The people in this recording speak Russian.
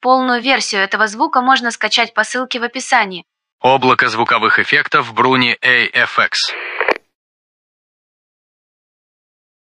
Полную версию этого звука можно скачать по ссылке в описании. Облако звуковых эффектов Bruni AFX.